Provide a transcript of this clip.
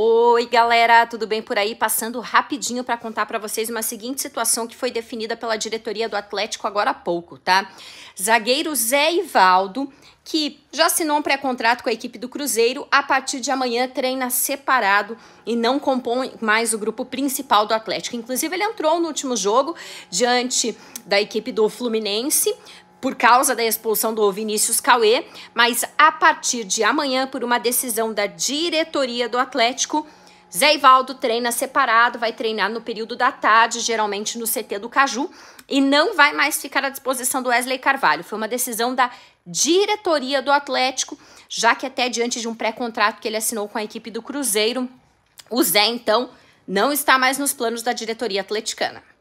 Oi, galera, tudo bem por aí? Passando rapidinho para contar para vocês uma seguinte situação que foi definida pela diretoria do Atlético agora há pouco, tá? Zagueiro Zé Ivaldo, que já assinou um pré-contrato com a equipe do Cruzeiro, a partir de amanhã treina separado e não compõe mais o grupo principal do Atlético. Inclusive, ele entrou no último jogo diante da equipe do Fluminense, por causa da expulsão do Vinícius Cauê, mas a partir de amanhã, por uma decisão da diretoria do Atlético, Zé Ivaldo treina separado, vai treinar no período da tarde, geralmente no CT do Caju, e não vai mais ficar à disposição do Wesley Carvalho. Foi uma decisão da diretoria do Atlético, já que até diante de um pré-contrato que ele assinou com a equipe do Cruzeiro, o Zé então não está mais nos planos da diretoria atleticana.